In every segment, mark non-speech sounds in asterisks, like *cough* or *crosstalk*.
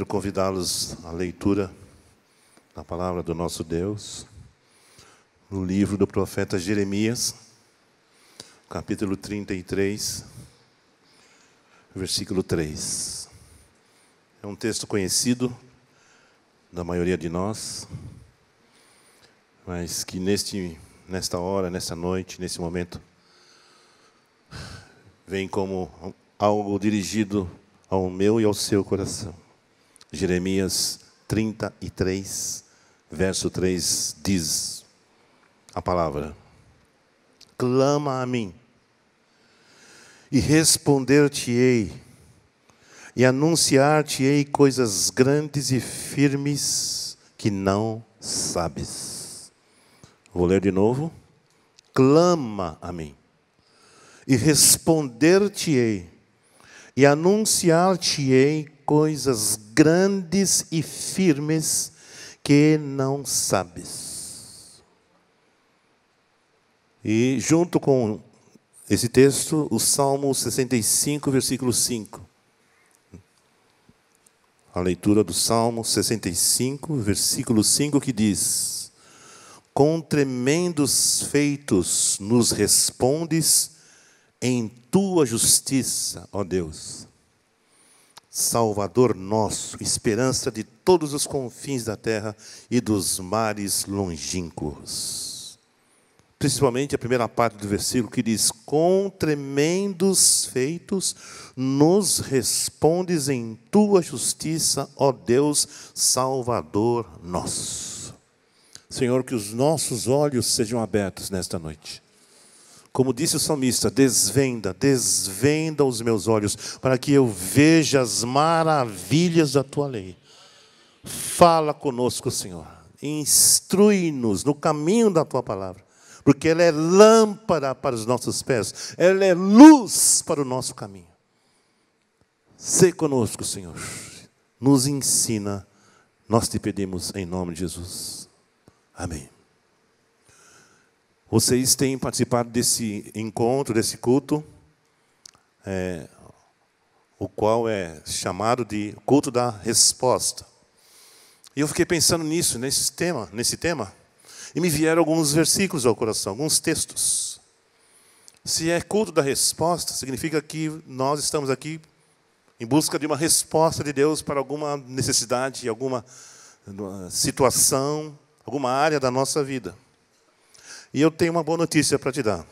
Quero convidá-los à leitura da palavra do nosso Deus no livro do profeta Jeremias, capítulo 33, versículo 3. É um texto conhecido da maioria de nós, mas que neste, nesta hora, nesta noite, nesse momento, vem como algo dirigido ao meu e ao seu coração. Jeremias 33, verso 3 diz a palavra: Clama a mim, e responder-te-ei, e anunciar-te-ei coisas grandes e firmes que não sabes. Vou ler de novo. Clama a mim, e responder-te-ei, e anunciar-te-ei coisas grandes e firmes que não sabes. E junto com esse texto, o Salmo 65, versículo 5. A leitura do Salmo 65, versículo 5, que diz: Com tremendos feitos nos respondes em tua justiça, ó Deus. Salvador nosso, esperança de todos os confins da terra e dos mares longínquos. Principalmente a primeira parte do versículo que diz: Com tremendos feitos nos respondes em tua justiça, ó Deus, Salvador nosso. Senhor, que os nossos olhos sejam abertos nesta noite como disse o salmista, desvenda, desvenda os meus olhos, para que eu veja as maravilhas da tua lei. Fala conosco, Senhor. Instrui-nos no caminho da tua palavra, porque ela é lâmpada para os nossos pés, ela é luz para o nosso caminho. Sei conosco, Senhor. Nos ensina. Nós te pedimos em nome de Jesus. Amém. Vocês têm participado desse encontro, desse culto, é, o qual é chamado de culto da resposta. E eu fiquei pensando nisso, nesse tema, nesse tema, e me vieram alguns versículos ao coração, alguns textos. Se é culto da resposta, significa que nós estamos aqui em busca de uma resposta de Deus para alguma necessidade, alguma eh, situação, alguma área da nossa vida. E eu tenho uma boa notícia para te dar.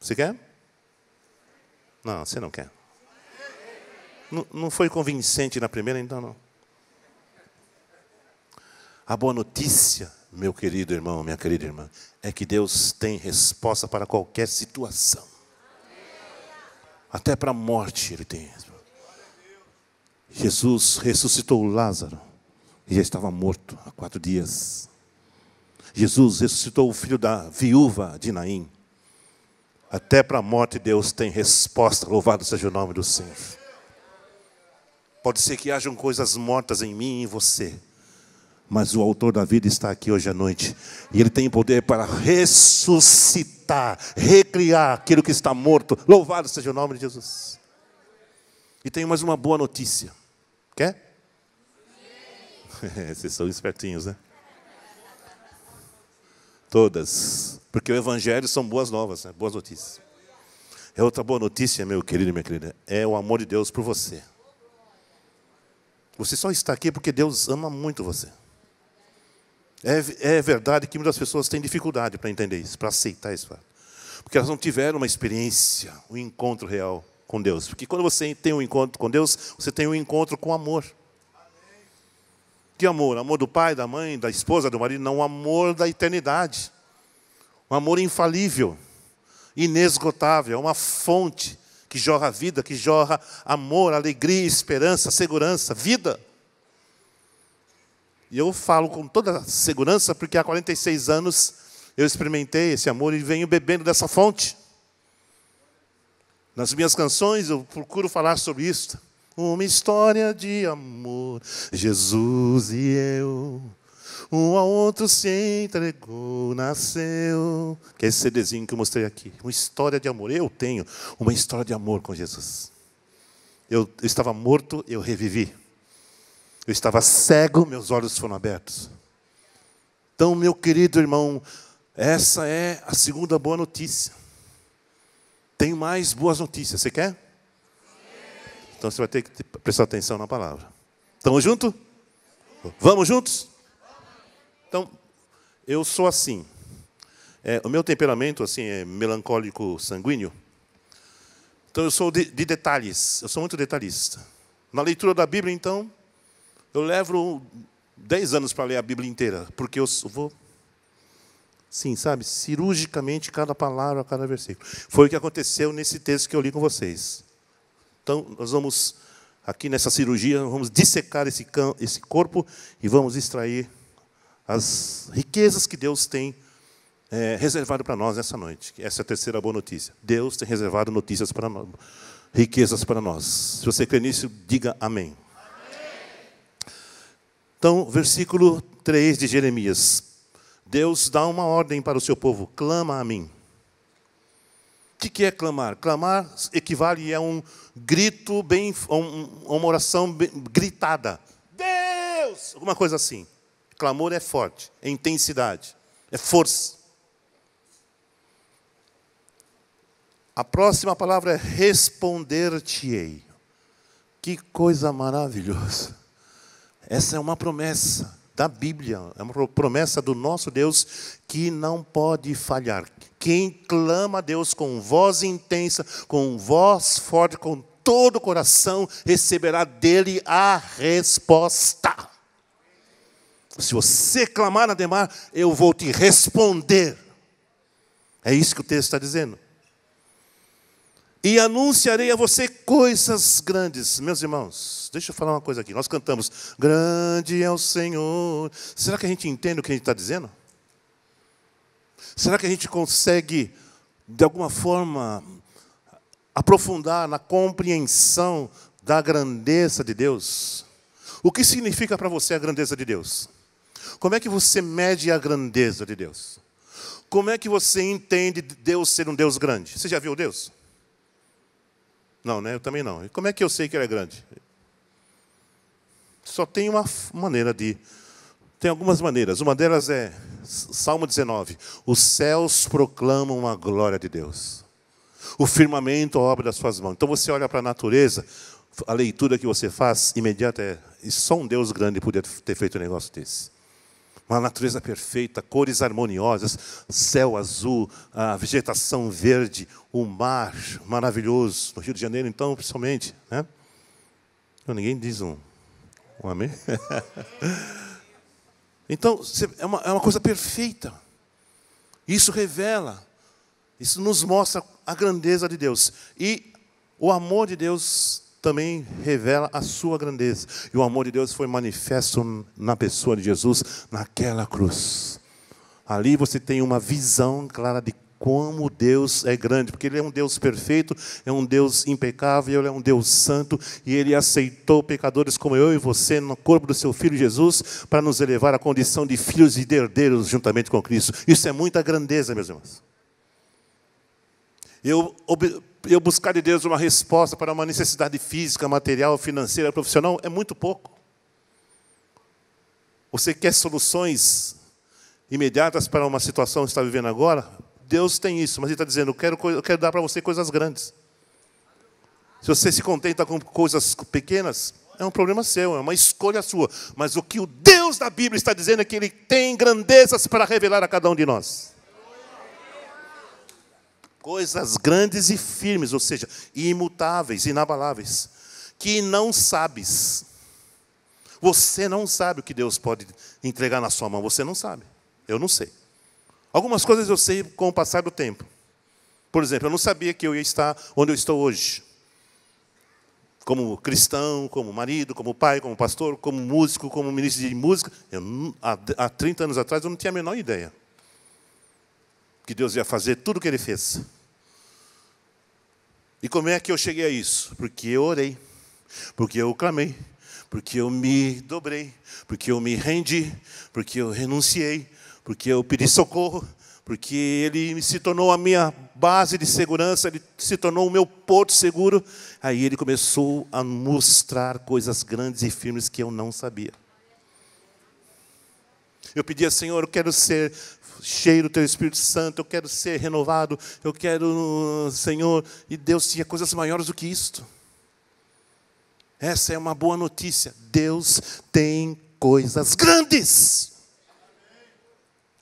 Você quer? Não, você não quer. Não, não foi convincente na primeira, então não. A boa notícia, meu querido irmão, minha querida irmã, é que Deus tem resposta para qualquer situação. Até para a morte ele tem. Jesus ressuscitou Lázaro e já estava morto há quatro dias. Jesus ressuscitou o filho da viúva de Naim. Até para a morte Deus tem resposta. Louvado seja o nome do Senhor. Pode ser que hajam coisas mortas em mim e em você. Mas o autor da vida está aqui hoje à noite. E ele tem poder para ressuscitar, recriar aquilo que está morto. Louvado seja o nome de Jesus. E tenho mais uma boa notícia. Quer? *laughs* Vocês são espertinhos, né? Todas. Porque o Evangelho são boas novas, né? boas notícias. É outra boa notícia, meu querido e minha querida. É o amor de Deus por você. Você só está aqui porque Deus ama muito você. É, é verdade que muitas pessoas têm dificuldade para entender isso, para aceitar isso. Porque elas não tiveram uma experiência, um encontro real com Deus. Porque quando você tem um encontro com Deus, você tem um encontro com amor. Que amor? Amor do pai, da mãe, da esposa, do marido? Não, o amor da eternidade. Um amor infalível, inesgotável, é uma fonte que jorra vida, que jorra amor, alegria, esperança, segurança, vida. E eu falo com toda segurança, porque há 46 anos eu experimentei esse amor e venho bebendo dessa fonte. Nas minhas canções eu procuro falar sobre isso uma história de amor. Jesus e eu, um ao outro se entregou, nasceu. Que é esse CDzinho que eu mostrei aqui. Uma história de amor. Eu tenho uma história de amor com Jesus. Eu, eu estava morto, eu revivi. Eu estava cego, meus olhos foram abertos. Então, meu querido irmão, essa é a segunda boa notícia. Tem mais boas notícias. Você quer? Então você vai ter que prestar atenção na palavra. Estamos juntos? Vamos juntos? Então, eu sou assim. É, o meu temperamento assim é melancólico sanguíneo. Então eu sou de, de, detalhes, eu sou muito detalhista. Na leitura da Bíblia, então, eu levo 10 anos para ler a Bíblia inteira, porque eu vou, sim, sabe, cirurgicamente cada palavra, cada versículo. Foi o que aconteceu nesse texto que eu li com vocês. Então, nós vamos, aqui nessa cirurgia, vamos dissecar esse, esse corpo e vamos extrair as riquezas que Deus tem é, reservado para nós nessa noite. Essa é a terceira boa notícia. Deus tem reservado notícias para nós, riquezas para nós. Se você crê nisso, diga amém. amém. Então, versículo 3 de Jeremias. Deus dá uma ordem para o seu povo: clama a mim. O que, que é clamar? Clamar equivale a um grito bem, a uma oração bem, gritada. Deus! Alguma coisa assim. Clamor é forte, é intensidade, é força. A próxima palavra é responder-te-ei. Que coisa maravilhosa. Essa é uma promessa da Bíblia, é uma promessa do nosso Deus que não pode falhar. Quem clama a Deus com voz intensa, com voz forte, com todo o coração, receberá dele a resposta. Se você clamar, Ademar, eu vou te responder. É isso que o texto está dizendo e anunciarei a você coisas grandes. Meus irmãos, deixa eu falar uma coisa aqui. Nós cantamos, grande é o Senhor. Será que a gente entende o que a gente está dizendo? Será que a gente consegue, de alguma forma, aprofundar na compreensão da grandeza de Deus? O que significa para você a grandeza de Deus? Como é que você mede a grandeza de Deus? Como é que você entende Deus ser um Deus grande? Você já viu Deus? Não, né? Eu também não. E como é que eu sei que ele é grande? Só tem uma maneira de. Tem algumas maneiras. Uma delas é Salmo 19. Os céus proclamam a glória de Deus. O firmamento, a obra das suas mãos. Então você olha para a natureza, a leitura que você faz imediata é: e só um Deus grande podia ter feito um negócio desse uma natureza perfeita, cores harmoniosas, céu azul, a vegetação verde, o mar maravilhoso, no Rio de Janeiro, então, principalmente. Né? então ninguém diz um, um amém? *laughs* então, é uma, é uma coisa perfeita. Isso revela, isso nos mostra a grandeza de Deus. E o amor de Deus também revela a sua grandeza. E o amor de Deus foi manifesto na pessoa de Jesus, naquela cruz. Ali você tem uma visão clara de como Deus é grande, porque Ele é um Deus perfeito, é um Deus impecável, Ele é um Deus santo, e Ele aceitou pecadores como eu e você no corpo do Seu Filho Jesus, para nos elevar à condição de filhos e de herdeiros juntamente com Cristo. Isso é muita grandeza, meus irmãos. Eu eu buscar de Deus uma resposta para uma necessidade física, material, financeira, profissional, é muito pouco. Você quer soluções imediatas para uma situação que está vivendo agora? Deus tem isso, mas Ele está dizendo: eu quero, eu quero dar para você coisas grandes. Se você se contenta com coisas pequenas, é um problema seu, é uma escolha sua. Mas o que o Deus da Bíblia está dizendo é que Ele tem grandezas para revelar a cada um de nós coisas grandes e firmes, ou seja, imutáveis, inabaláveis, que não sabes. Você não sabe o que Deus pode entregar na sua mão, você não sabe. Eu não sei. Algumas coisas eu sei com o passar do tempo. Por exemplo, eu não sabia que eu ia estar onde eu estou hoje. Como cristão, como marido, como pai, como pastor, como músico, como ministro de música. Eu, há 30 anos atrás eu não tinha a menor ideia que Deus ia fazer tudo o que ele fez. E como é que eu cheguei a isso? Porque eu orei, porque eu clamei, porque eu me dobrei, porque eu me rendi, porque eu renunciei, porque eu pedi socorro, porque ele se tornou a minha base de segurança, ele se tornou o meu porto seguro. Aí ele começou a mostrar coisas grandes e firmes que eu não sabia. Eu pedia, Senhor, eu quero ser cheio do teu Espírito Santo, eu quero ser renovado, eu quero, Senhor. E Deus tinha coisas maiores do que isto. Essa é uma boa notícia. Deus tem coisas grandes.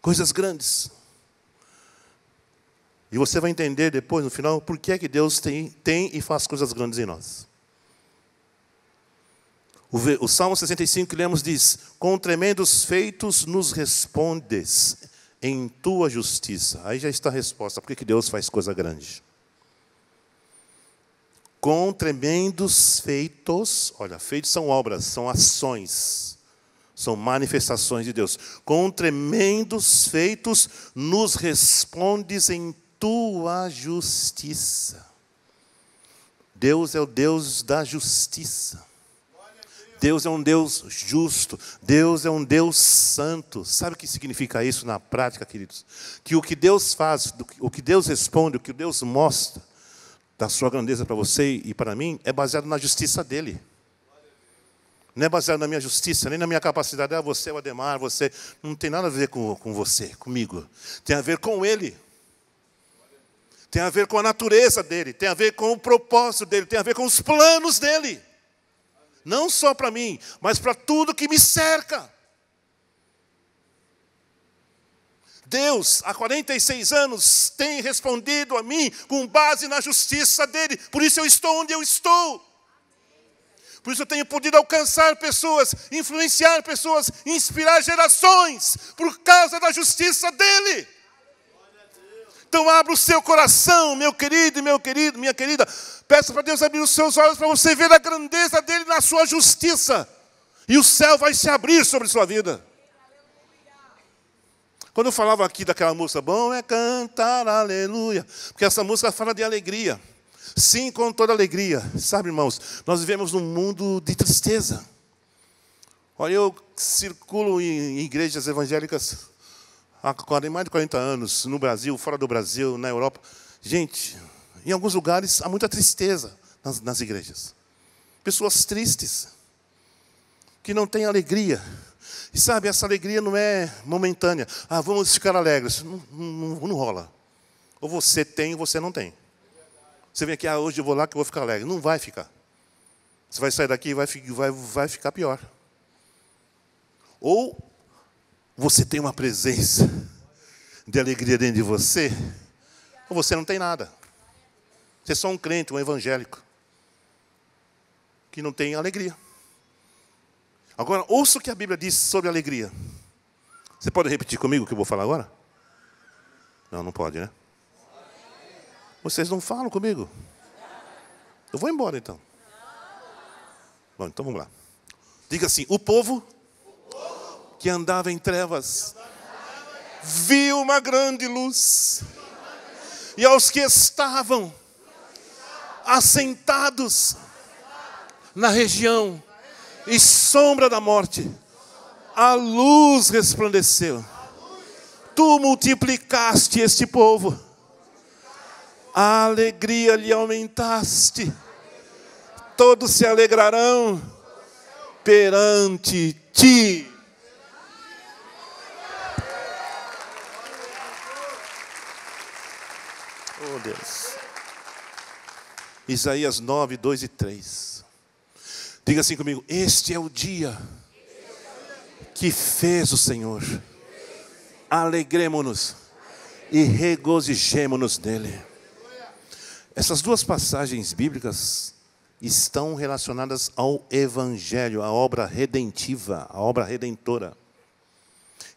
Coisas grandes. E você vai entender depois, no final, por que é que Deus tem, tem e faz coisas grandes em nós. O, o Salmo 65 que lemos diz: Com tremendos feitos nos respondes, em tua justiça. Aí já está a resposta: por que Deus faz coisa grande? Com tremendos feitos, olha, feitos são obras, são ações, são manifestações de Deus. Com tremendos feitos, nos respondes em tua justiça. Deus é o Deus da justiça. Deus é um Deus justo, Deus é um Deus santo. Sabe o que significa isso na prática, queridos? Que o que Deus faz, o que Deus responde, o que Deus mostra da sua grandeza para você e para mim é baseado na justiça dele. Não é baseado na minha justiça, nem na minha capacidade. Ah, você, é o Ademar, você. Não tem nada a ver com, com você, comigo. Tem a ver com ele tem a ver com a natureza dele, tem a ver com o propósito dele, tem a ver com os planos dele não só para mim, mas para tudo que me cerca. Deus, há 46 anos, tem respondido a mim com base na justiça dele, por isso eu estou onde eu estou. Por isso eu tenho podido alcançar pessoas, influenciar pessoas, inspirar gerações, por causa da justiça dele. Então abra o seu coração, meu querido e meu querido, minha querida. Peça para Deus abrir os seus olhos para você ver a grandeza dele na sua justiça. E o céu vai se abrir sobre a sua vida. Quando eu falava aqui daquela música, bom é cantar aleluia, porque essa música fala de alegria. Sim, com toda alegria. Sabe, irmãos, nós vivemos num mundo de tristeza. Olha, eu circulo em igrejas evangélicas há mais de 40 anos, no Brasil, fora do Brasil, na Europa. Gente, em alguns lugares há muita tristeza nas, nas igrejas. Pessoas tristes, que não têm alegria. E sabe, essa alegria não é momentânea. Ah, vamos ficar alegres. Não, não, não rola. Ou você tem ou você não tem. Você vem aqui, ah, hoje eu vou lá que eu vou ficar alegre. Não vai ficar. Você vai sair daqui e vai, vai, vai ficar pior. Ou você tem uma presença de alegria dentro de você, ou você não tem nada. Você é só um crente, um evangélico, que não tem alegria. Agora, ouça o que a Bíblia diz sobre alegria. Você pode repetir comigo o que eu vou falar agora? Não, não pode, né? Vocês não falam comigo. Eu vou embora então. Bom, então vamos lá. Diga assim: o povo que andava em trevas, viu uma grande luz. E aos que estavam assentados na região e sombra da morte, a luz resplandeceu. Tu multiplicaste este povo, a alegria lhe aumentaste, todos se alegrarão perante ti. Oh, Deus. Isaías 9, 2 e 3. Diga assim comigo: Este é o dia que fez o Senhor. Alegremos-nos e regozijemos-nos nele. Essas duas passagens bíblicas estão relacionadas ao Evangelho, à obra redentiva, à obra redentora.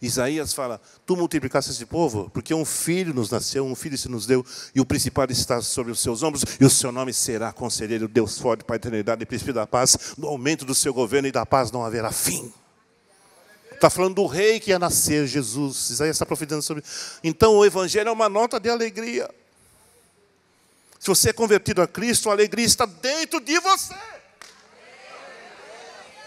Isaías fala: Tu multiplicaste esse povo, porque um filho nos nasceu, um filho se nos deu, e o principado está sobre os seus ombros, e o seu nome será conselheiro, Deus forte, para a eternidade, príncipe da paz. No aumento do seu governo e da paz não haverá fim. Está falando do rei que ia nascer, Jesus. Isaías está profetizando sobre. Então o evangelho é uma nota de alegria. Se você é convertido a Cristo, a alegria está dentro de você.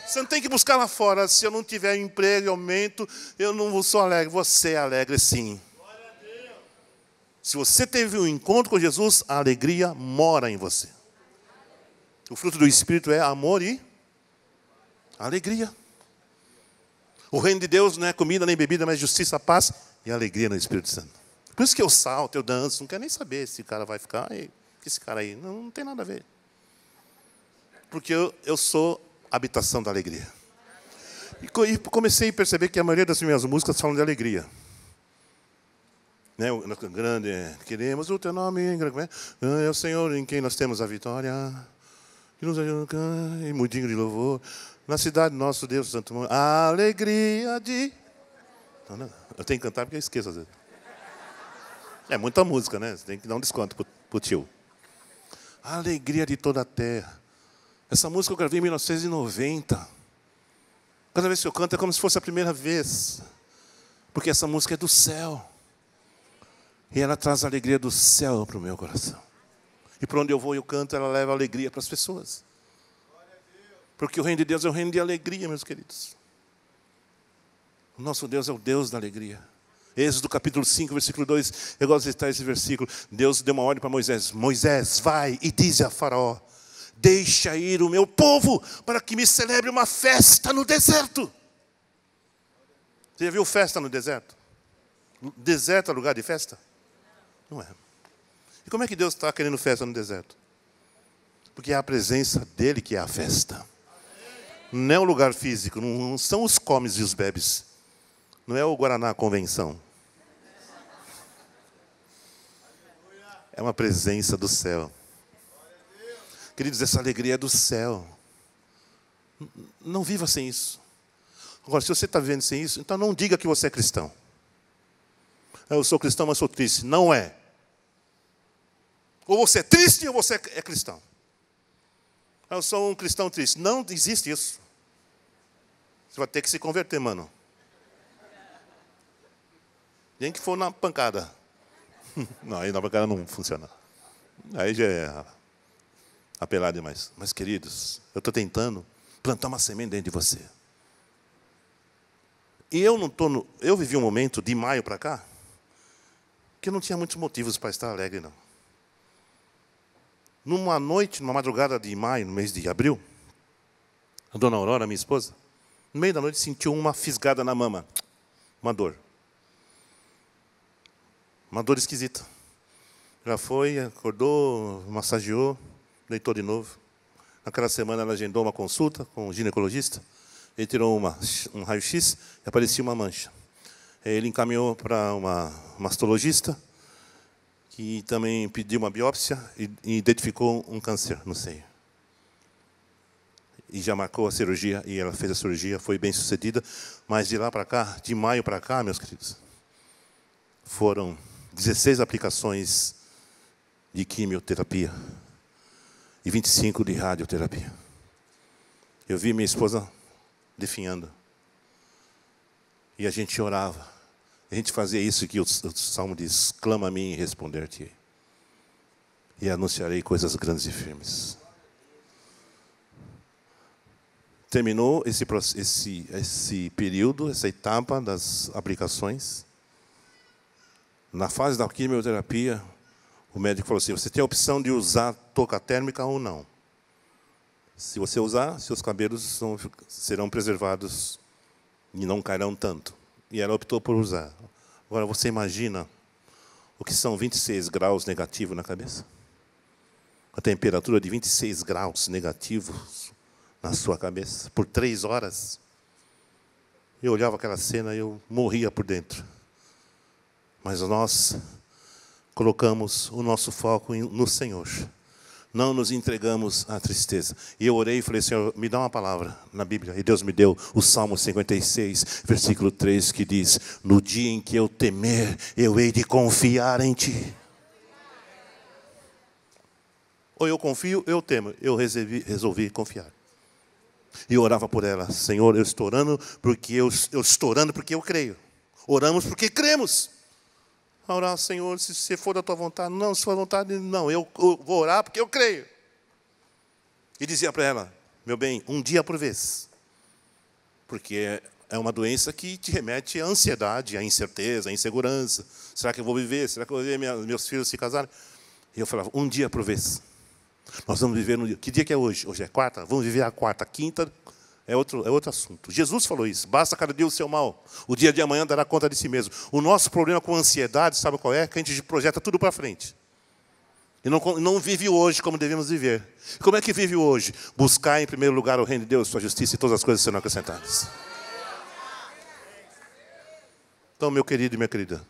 Você não tem que buscar lá fora. Se eu não tiver emprego, aumento, eu não sou alegre. Você é alegre, sim. Se você teve um encontro com Jesus, a alegria mora em você. O fruto do Espírito é amor e alegria. O reino de Deus não é comida nem bebida, mas justiça, paz e alegria no Espírito Santo. Por isso que eu salto, eu danço, não quero nem saber se o cara vai ficar, esse cara aí, não, não tem nada a ver. Porque eu, eu sou habitação da alegria. E comecei a perceber que a maioria das minhas músicas falam de alegria. Né? O grande, é, queremos o teu nome, é? Ah, é o Senhor em quem nós temos a vitória, que nos ajuda e mudinho de louvor. Na cidade nosso Deus Santo a alegria de. Não, não. Né, eu tenho que cantar porque eu esqueço às vezes. É muita música, né? Você tem que dar um desconto pro, pro tio. A alegria de toda a terra. Essa música eu gravei em 1990. Cada vez que eu canto é como se fosse a primeira vez. Porque essa música é do céu. E ela traz a alegria do céu para o meu coração. E para onde eu vou e eu canto, ela leva alegria para as pessoas. Porque o reino de Deus é o reino de alegria, meus queridos. O nosso Deus é o Deus da alegria. Êxodo capítulo 5, versículo 2. Eu gosto de citar esse versículo. Deus deu uma ordem para Moisés: Moisés, vai e diz a Faraó Deixa ir o meu povo para que me celebre uma festa no deserto. Você já viu festa no deserto? Deserto é lugar de festa? Não é. E como é que Deus está querendo festa no deserto? Porque é a presença dele que é a festa. Não é o lugar físico, não são os comes e os bebes. Não é o Guaraná Convenção. É uma presença do céu. Queridos, essa alegria é do céu. Não viva sem isso. Agora, se você está vivendo sem isso, então não diga que você é cristão. Eu sou cristão, mas sou triste. Não é. Ou você é triste ou você é cristão. Eu sou um cristão triste. Não existe isso. Você vai ter que se converter, mano. Nem que for na pancada. *laughs* Não, aí na pancada não funciona. Aí já é apelar demais. Mas, queridos, eu estou tentando plantar uma semente dentro de você. E eu não estou. Eu vivi um momento de maio para cá que não tinha muitos motivos para estar alegre, não. Numa noite, numa madrugada de maio, no mês de abril, a dona Aurora, minha esposa, no meio da noite sentiu uma fisgada na mama, uma dor. Uma dor esquisita. já foi, acordou, massageou deitou de novo. Naquela semana ela agendou uma consulta com um ginecologista, ele tirou uma, um raio-x e aparecia uma mancha. Eh, ele encaminhou para uma mastologista, que também pediu uma biópsia e, e identificou um câncer no seio. E já marcou a cirurgia, e ela fez a cirurgia, foi bem sucedida, mas de lá para cá, de maio para cá, meus queridos, foram 16 aplicações de quimioterapia e 25 de radioterapia. Eu vi minha esposa definhando. E a gente orava. A gente fazia isso que o, salmo diz: clama a mim e responder-te. E anunciarei coisas grandes e firmes. Terminou esse, esse, esse período, essa etapa das aplicações. Na fase da quimioterapia, o médico falou assim: você tem a opção de usar touca térmica ou não. Se você usar, seus cabelos serão preservados e não cairão tanto. E ela optou por usar. Agora você imagina o que são 26 graus negativo na cabeça? A temperatura de 26 graus negativos na sua cabeça por três horas. Eu olhava aquela cena e eu morria por dentro. Mas nós colocamos o nosso foco no Senhor. Não nos entregamos à tristeza. E eu orei e falei, Senhor, me dá uma palavra na Bíblia. E Deus me deu o Salmo 56, versículo 3, que diz: No dia em que eu temer, eu hei de confiar em Ti. Ou eu confio, eu temo. Eu resolvi, resolvi confiar. E eu orava por ela, Senhor, eu estou orando porque eu, eu estou orando porque eu creio. Oramos porque cremos a orar, Senhor, se, se for da tua vontade, não, se for da vontade, não, eu, eu vou orar porque eu creio. E dizia para ela, meu bem, um dia por vez, porque é uma doença que te remete à ansiedade, à incerteza, à insegurança. Será que eu vou viver? Será que eu vou ver meus filhos se casarem? E eu falava, um dia por vez. Nós vamos viver no dia. Que dia que é hoje? Hoje é quarta? Vamos viver a quarta, quinta, é outro, é outro assunto. Jesus falou isso. Basta cada dia o seu mal. O dia de amanhã dará conta de si mesmo. O nosso problema com ansiedade, sabe qual é? Que a gente projeta tudo para frente. E não, não vive hoje como devemos viver. Como é que vive hoje? Buscar em primeiro lugar o reino de Deus, sua justiça e todas as coisas serão acrescentadas. Então, meu querido e minha querida,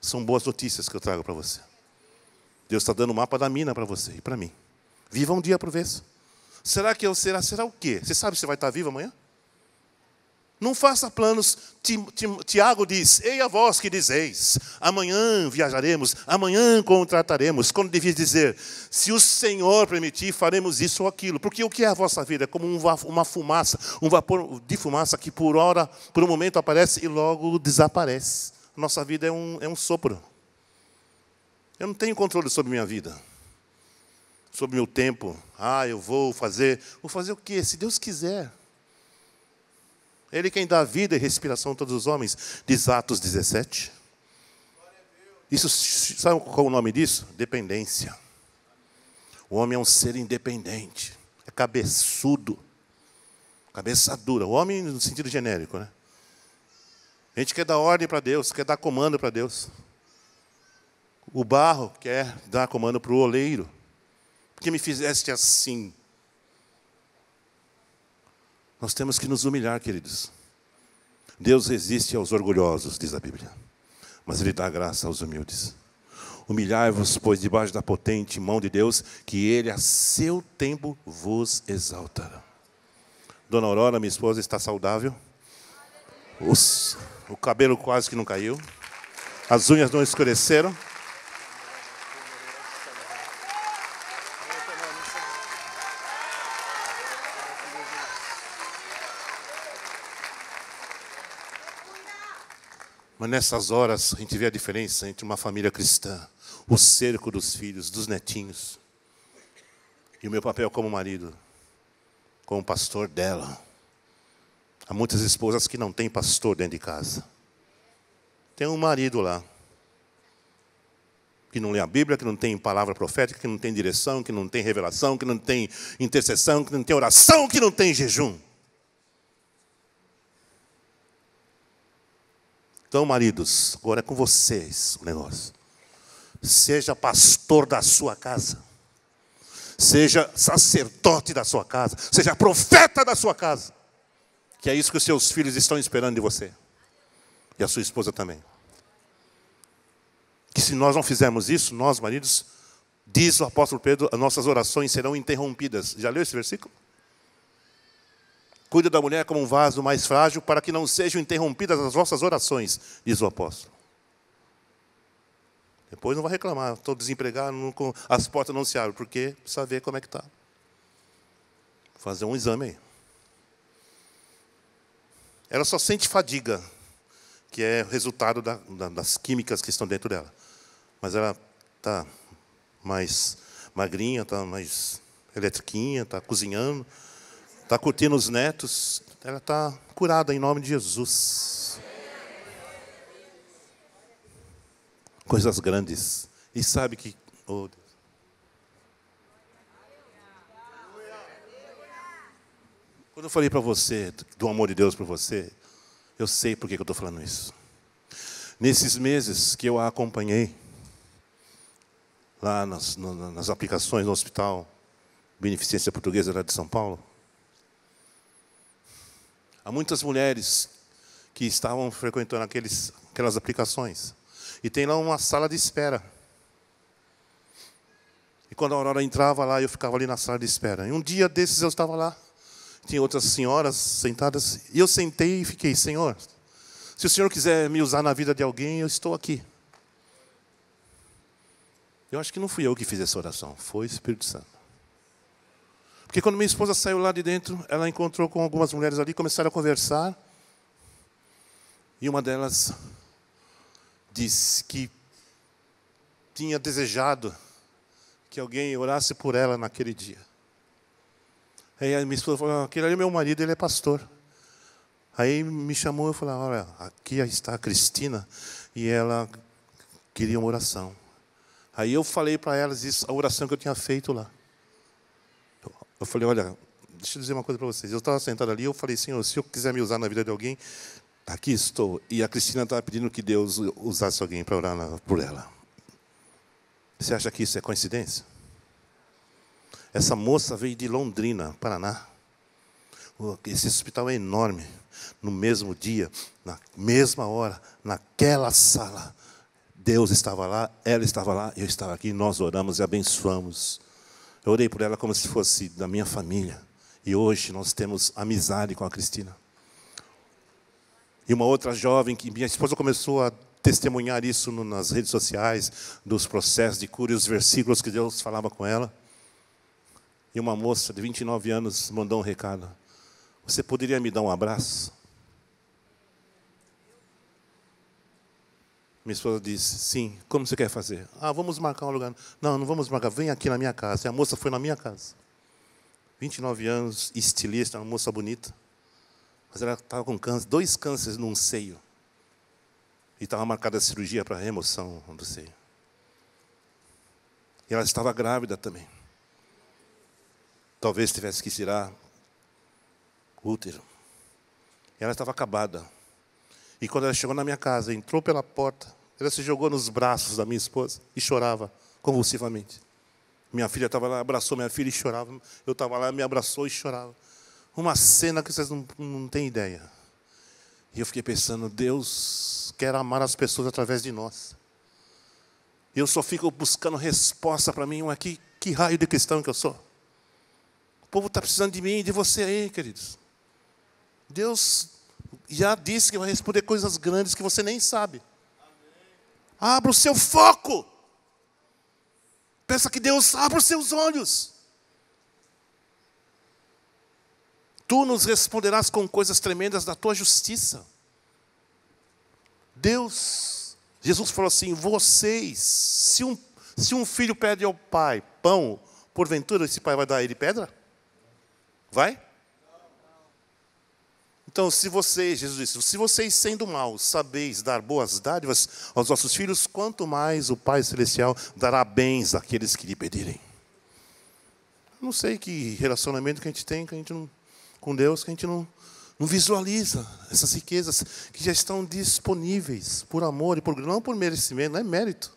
são boas notícias que eu trago para você. Deus está dando o mapa da mina para você e para mim. Viva um dia por vez. Será que eu será? Será o quê? Você sabe se vai estar vivo amanhã? Não faça planos. Tiago diz: Ei a vós que dizeis, amanhã viajaremos, amanhã contrataremos. Quando devia dizer, se o Senhor permitir, faremos isso ou aquilo. Porque o que é a vossa vida? É como uma fumaça, um vapor de fumaça que por hora, por um momento aparece e logo desaparece. Nossa vida é um, é um sopro. Eu não tenho controle sobre minha vida sobre meu tempo. Ah, eu vou fazer. Vou fazer o quê? Se Deus quiser. Ele quem dá vida e respiração a todos os homens. Diz Atos 17. Isso, sabe qual é o nome disso? Dependência. O homem é um ser independente. É cabeçudo. Cabeça dura. O homem no sentido genérico, né? A gente quer dar ordem para Deus, quer dar comando para Deus. O barro quer dar comando para o oleiro que me fizeste assim. Nós temos que nos humilhar, queridos. Deus resiste aos orgulhosos, diz a Bíblia, mas Ele dá graça aos humildes. Humilhai-vos, pois, debaixo da potente mão de Deus, que Ele a seu tempo vos exaltará. Dona Aurora, minha esposa, está saudável. Os, o cabelo quase que não caiu. As unhas não escureceram. Mas nessas horas a gente vê a diferença entre uma família cristã, o cerco dos filhos, dos netinhos, e o meu papel como marido, como pastor dela. Há muitas esposas que não têm pastor dentro de casa. Tem um marido lá, que não lê a Bíblia, que não tem palavra profética, que não tem direção, que não tem revelação, que não tem intercessão, que não tem oração, que não tem jejum. Então, maridos, agora é com vocês o negócio. Seja pastor da sua casa. Seja sacerdote da sua casa. Seja profeta da sua casa. Que é isso que os seus filhos estão esperando de você. E a sua esposa também. Que se nós não fizermos isso, nós, maridos, diz o apóstolo Pedro, as nossas orações serão interrompidas. Já leu esse versículo? Cuida da mulher como um vaso mais frágil, para que não sejam interrompidas as vossas orações, diz o apóstolo. Depois não vai reclamar, estou desempregado, não, as portas não se abrem, porque precisa ver como é que está. Fazer um exame aí. Ela só sente fadiga, que é resultado da, da, das químicas que estão dentro dela. Mas ela está mais magrinha, está mais elétriquinha, está cozinhando. Está curtindo os netos. Ela está curada em nome de Jesus. Coisas grandes. E sabe que. Oh, Quando eu falei para você, do amor de Deus para você, eu sei por que eu estou falando isso. Nesses meses que eu a acompanhei, lá nas, nas aplicações no hospital Beneficência Portuguesa lá de São Paulo, Há muitas mulheres que estavam frequentando aqueles, aquelas aplicações. E tem lá uma sala de espera. E quando a Aurora entrava lá, eu ficava ali na sala de espera. E um dia desses eu estava lá. Tinha outras senhoras sentadas. E eu sentei e fiquei, Senhor, se o Senhor quiser me usar na vida de alguém, eu estou aqui. Eu acho que não fui eu que fiz essa oração, foi o Espírito Santo. Porque quando minha esposa saiu lá de dentro, ela encontrou com algumas mulheres ali, começaram a conversar. E uma delas disse que tinha desejado que alguém orasse por ela naquele dia. Aí a minha esposa falou: aquele ali é meu marido, ele é pastor. Aí me chamou e falou: olha, aqui está a Cristina e ela queria uma oração. Aí eu falei para elas isso, a oração que eu tinha feito lá. Eu falei, olha, deixa eu dizer uma coisa para vocês. Eu estava sentado ali, eu falei, Senhor, se eu quiser me usar na vida de alguém, aqui estou. E a Cristina estava pedindo que Deus usasse alguém para orar por ela. Você acha que isso é coincidência? Essa moça veio de Londrina, Paraná. Esse hospital é enorme. No mesmo dia, na mesma hora, naquela sala, Deus estava lá, ela estava lá, eu estava aqui, nós oramos e abençoamos eu orei por ela como se fosse da minha família. E hoje nós temos amizade com a Cristina. E uma outra jovem que minha esposa começou a testemunhar isso nas redes sociais, dos processos de cura e os versículos que Deus falava com ela. E uma moça de 29 anos mandou um recado: Você poderia me dar um abraço? Minha esposa disse, sim, como você quer fazer? Ah, vamos marcar um lugar. Não, não vamos marcar, vem aqui na minha casa. E a moça foi na minha casa. 29 anos, estilista, uma moça bonita. Mas ela estava com câncer, dois cânceres num seio. E estava marcada a cirurgia para remoção do seio. E ela estava grávida também. Talvez tivesse que tirar o útero. E ela estava acabada. E quando ela chegou na minha casa, entrou pela porta, ela se jogou nos braços da minha esposa e chorava convulsivamente. Minha filha estava lá, abraçou minha filha e chorava. Eu estava lá, me abraçou e chorava. Uma cena que vocês não, não têm ideia. E eu fiquei pensando, Deus quer amar as pessoas através de nós. E eu só fico buscando resposta para mim, mas que, que raio de cristão que eu sou? O povo está precisando de mim e de você aí, queridos. Deus já disse que vai responder coisas grandes que você nem sabe. Abra o seu foco. Peça que Deus abra os seus olhos. Tu nos responderás com coisas tremendas da tua justiça. Deus, Jesus falou assim: vocês, se um, se um filho pede ao pai pão, porventura esse pai vai dar a ele pedra? Vai? Então, se vocês, Jesus disse, se vocês sendo maus sabeis dar boas dádivas aos vossos filhos, quanto mais o Pai Celestial dará bens àqueles que lhe pedirem. Não sei que relacionamento que a gente tem que a gente não, com Deus que a gente não, não visualiza essas riquezas que já estão disponíveis por amor e por não por merecimento, não é mérito.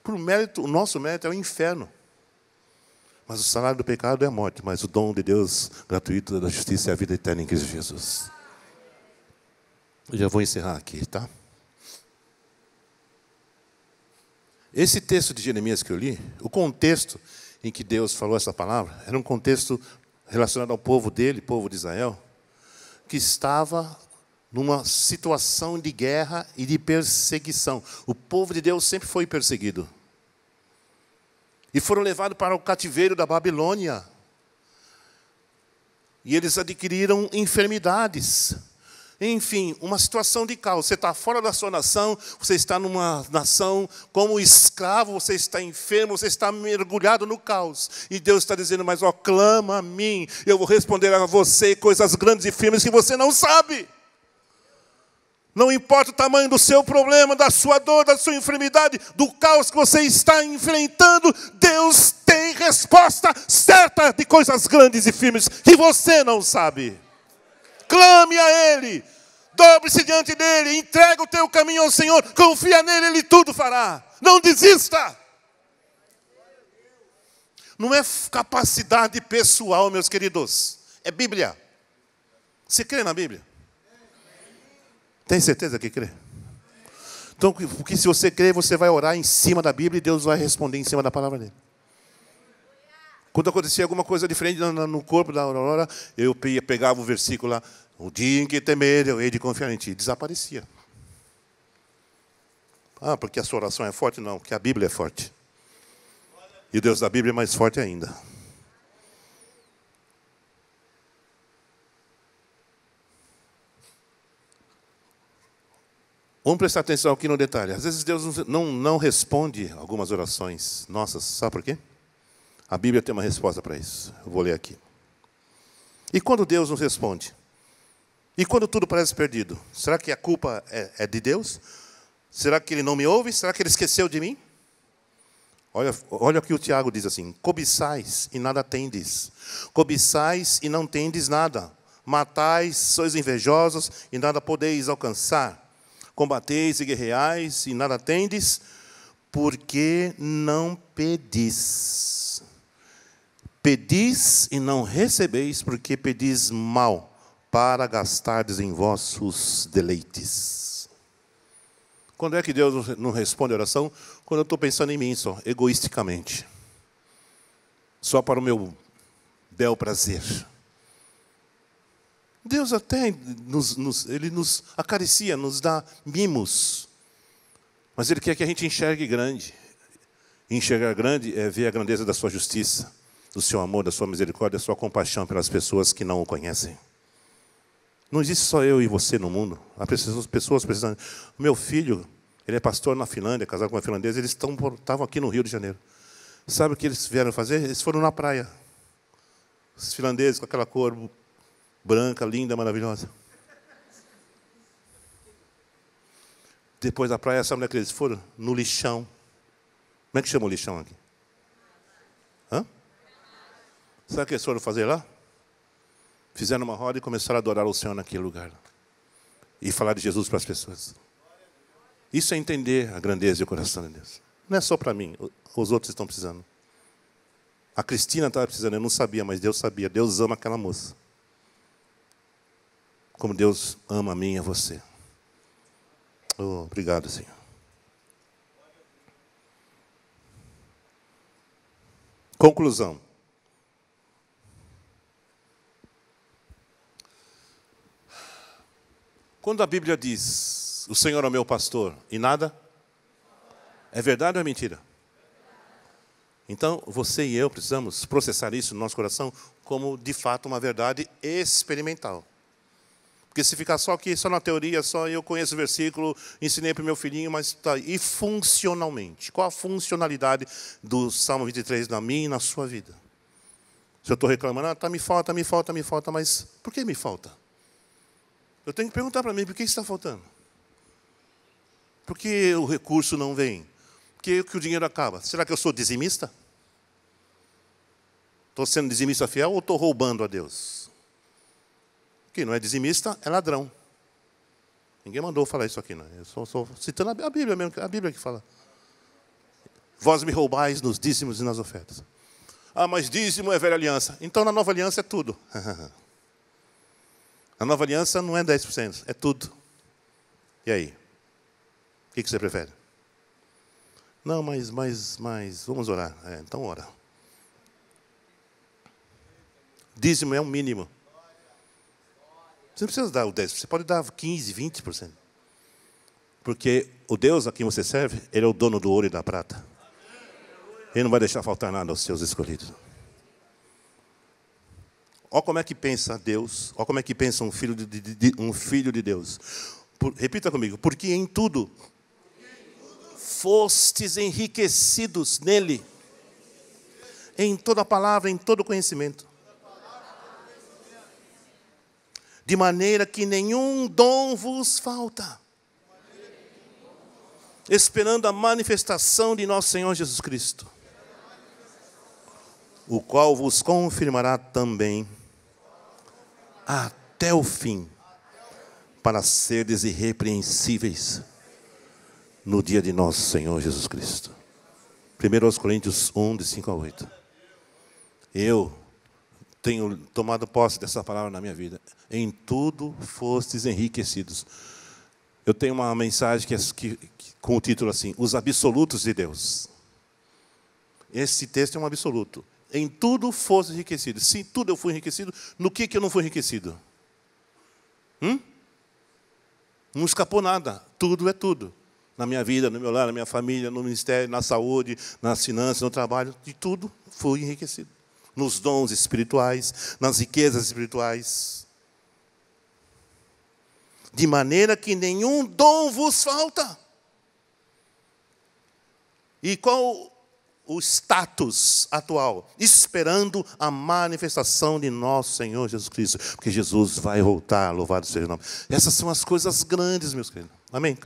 Por mérito, o nosso mérito é o inferno. Mas o salário do pecado é a morte, mas o dom de Deus gratuito da justiça é a vida eterna em Cristo Jesus. Eu já vou encerrar aqui, tá? Esse texto de Jeremias que eu li, o contexto em que Deus falou essa palavra, era um contexto relacionado ao povo dele, povo de Israel, que estava numa situação de guerra e de perseguição. O povo de Deus sempre foi perseguido e foram levados para o cativeiro da Babilônia. E eles adquiriram enfermidades. Enfim, uma situação de caos. Você está fora da sua nação, você está numa nação como escravo, você está enfermo, você está mergulhado no caos. E Deus está dizendo, mas ó, clama a mim, eu vou responder a você coisas grandes e firmes que você não sabe. Não importa o tamanho do seu problema, da sua dor, da sua enfermidade, do caos que você está enfrentando, Deus tem resposta certa de coisas grandes e firmes que você não sabe. Clame a Ele, dobre-se diante dEle, entrega o teu caminho ao Senhor, confia nele, Ele tudo fará. Não desista. Não é capacidade pessoal, meus queridos, é Bíblia. Você crê na Bíblia? Tem certeza que crê? Então, porque se você crê, você vai orar em cima da Bíblia e Deus vai responder em cima da palavra dele. Quando acontecia alguma coisa diferente no corpo da Aurora, eu pegava o versículo lá, o dia em que temer, eu hei de confiar em ti. Desaparecia. Ah, porque a sua oração é forte? Não, porque a Bíblia é forte. E o Deus da Bíblia é mais forte ainda. Vamos prestar atenção aqui no detalhe. Às vezes Deus não, não responde algumas orações nossas, sabe por quê? A Bíblia tem uma resposta para isso. Eu vou ler aqui. E quando Deus nos responde? E quando tudo parece perdido? Será que a culpa é, é de Deus? Será que ele não me ouve? Será que ele esqueceu de mim? Olha, olha o que o Tiago diz assim: cobiçais e nada tendes, cobiçais e não tendes nada, matais, sois invejosos e nada podeis alcançar combateis e guerreais e nada tendes, porque não pedis. Pedis e não recebeis, porque pedis mal, para gastardes em vossos deleites. Quando é que Deus não responde a oração? Quando eu estou pensando em mim só, egoisticamente. Só para o meu bel prazer. Deus até nos, nos, ele nos acaricia, nos dá mimos. Mas ele quer que a gente enxergue grande. enxergar grande é ver a grandeza da sua justiça, do seu amor, da sua misericórdia, da sua compaixão pelas pessoas que não o conhecem. Não existe só eu e você no mundo. As pessoas precisam. Meu filho, ele é pastor na Finlândia, casado com uma finlandesa, eles estão, estavam aqui no Rio de Janeiro. Sabe o que eles vieram fazer? Eles foram na praia. Os finlandeses com aquela cor branca, linda, maravilhosa. Depois da praia, sabe onde é que eles foram? No lixão. Como é que chama o lixão aqui? Hã? Sabe o que eles foram fazer lá? Fizeram uma roda e começaram a adorar o Senhor naquele lugar. E falar de Jesus para as pessoas. Isso é entender a grandeza e o coração de Deus. Não é só para mim, os outros estão precisando. A Cristina estava precisando, eu não sabia, mas Deus sabia. Deus ama aquela moça como Deus ama a mim e a você. Oh, obrigado, Senhor. Conclusão. Quando a Bíblia diz: O Senhor é meu pastor e nada, é verdade ou é mentira? Então, você e eu precisamos processar isso no nosso coração como de fato uma verdade experimental. Porque se ficar só aqui, só na teoria, só eu conheço o versículo, ensinei para o meu filhinho, mas está aí. E funcionalmente? Qual a funcionalidade do Salmo 23 na minha e na sua vida? Se eu estou reclamando, ah, tá, me falta, me falta, me falta, mas por que me falta? Eu tenho que perguntar para mim, por que está faltando? Por que o recurso não vem? Por que, que o dinheiro acaba? Será que eu sou dizimista? Estou sendo dizimista fiel ou estou roubando a Deus? Quem não é dizimista é ladrão. Ninguém mandou falar isso aqui, não. É? Eu só estou citando a Bíblia mesmo, a Bíblia que fala. Vós me roubais nos dízimos e nas ofertas. Ah, mas dízimo é velha aliança. Então na nova aliança é tudo. *laughs* a nova aliança não é 10%, é tudo. E aí? O que, você prefere? Não, mas, mas, mas, vamos orar. É, então ora. Dízimo é um mínimo. Você não precisa dar o 10%, você pode dar 15%, 20%. Porque o Deus a quem você serve, Ele é o dono do ouro e da prata. Ele não vai deixar faltar nada aos seus escolhidos. Olha como é que pensa Deus, olha como é que pensa um filho de, de, de um filho de Deus. Por, repita comigo, porque em tudo fostes enriquecidos nele, em toda palavra, em todo conhecimento. de maneira que nenhum dom vos falta. Esperando a manifestação de nosso Senhor Jesus Cristo, o qual vos confirmará também até o fim, para seres irrepreensíveis no dia de nosso Senhor Jesus Cristo. 1 Coríntios 1, de 5 a 8. Eu tenho tomado posse dessa palavra na minha vida. Em tudo fostes enriquecidos. Eu tenho uma mensagem que, é, que, que, com o título assim: Os Absolutos de Deus. Esse texto é um absoluto. Em tudo foste enriquecido. Se em tudo eu fui enriquecido, no que, que eu não fui enriquecido? Hum? Não escapou nada. Tudo é tudo. Na minha vida, no meu lar, na minha família, no ministério, na saúde, nas finanças, no trabalho, de tudo fui enriquecido nos dons espirituais, nas riquezas espirituais. De maneira que nenhum dom vos falta. E qual o status atual? Esperando a manifestação de nosso Senhor Jesus Cristo, porque Jesus vai voltar, louvado seja o nome. Essas são as coisas grandes, meus queridos. Amém.